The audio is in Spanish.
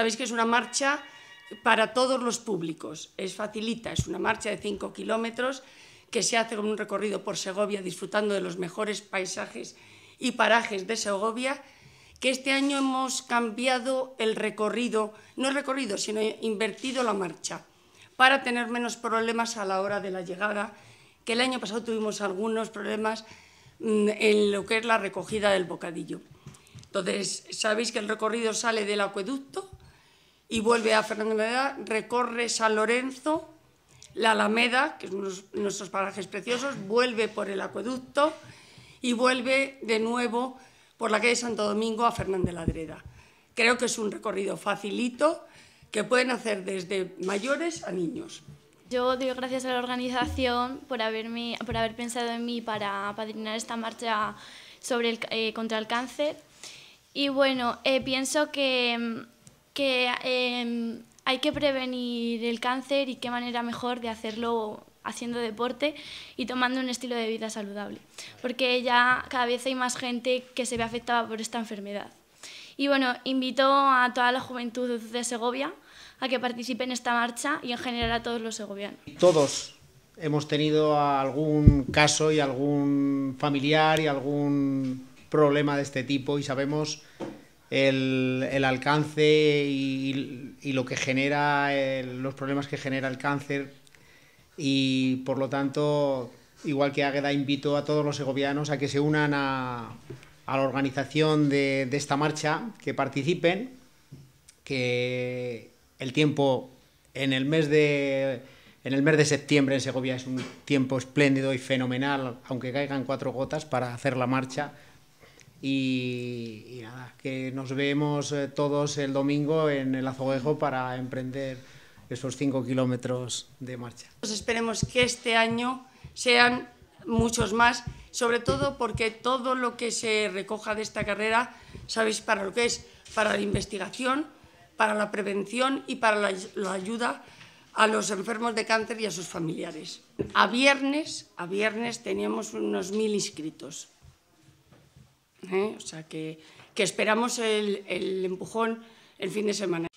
Sabéis que es una marcha para todos los públicos, es facilita, es una marcha de 5 kilómetros que se hace con un recorrido por Segovia disfrutando de los mejores paisajes y parajes de Segovia, que este año hemos cambiado el recorrido, no el recorrido, sino invertido la marcha, para tener menos problemas a la hora de la llegada, que el año pasado tuvimos algunos problemas mm, en lo que es la recogida del bocadillo. Entonces, sabéis que el recorrido sale del acueducto, y vuelve a de la Dreda, recorre San Lorenzo, la Alameda, que es uno de nuestros parajes preciosos, vuelve por el acueducto y vuelve de nuevo por la calle Santo Domingo a Fernández de la Dreda. Creo que es un recorrido facilito que pueden hacer desde mayores a niños. Yo doy gracias a la organización por, haberme, por haber pensado en mí para padrinar esta marcha sobre el, eh, contra el cáncer. Y bueno, eh, pienso que mm, que em, hay que prevenir el cáncer y qué manera mejor de hacerlo haciendo deporte y tomando un estilo de vida saludable, porque ya cada vez hay más gente que se ve afectada por esta enfermedad. Y bueno, invito a toda la juventud de Segovia a que participe en esta marcha y en general a todos los segovianos. Todos hemos tenido algún caso y algún familiar y algún problema de este tipo y sabemos el, alcance y, lo que genera, los problemas que genera el cáncer. Y por lo tanto, igual que Águeda, invito a todos los segovianos a que se unan a, la organización de, esta marcha, que participen, que el tiempo en el mes en el mes de septiembre en Segovia es un tiempo espléndido y fenomenal, aunque caigan cuatro gotas para hacer la marcha. Y, nada, que nos vemos eh, todos el domingo en el Azoguejo para emprender esos cinco kilómetros de marcha. Pues esperemos que este año sean muchos más, sobre todo porque todo lo que se recoja de esta carrera, ¿sabéis para lo que es? Para la investigación, para la prevención y para la, la ayuda a los enfermos de cáncer y a sus familiares. A viernes, a viernes teníamos unos mil inscritos. ¿eh? O sea que, que esperamos el, el empujón el fin de semana.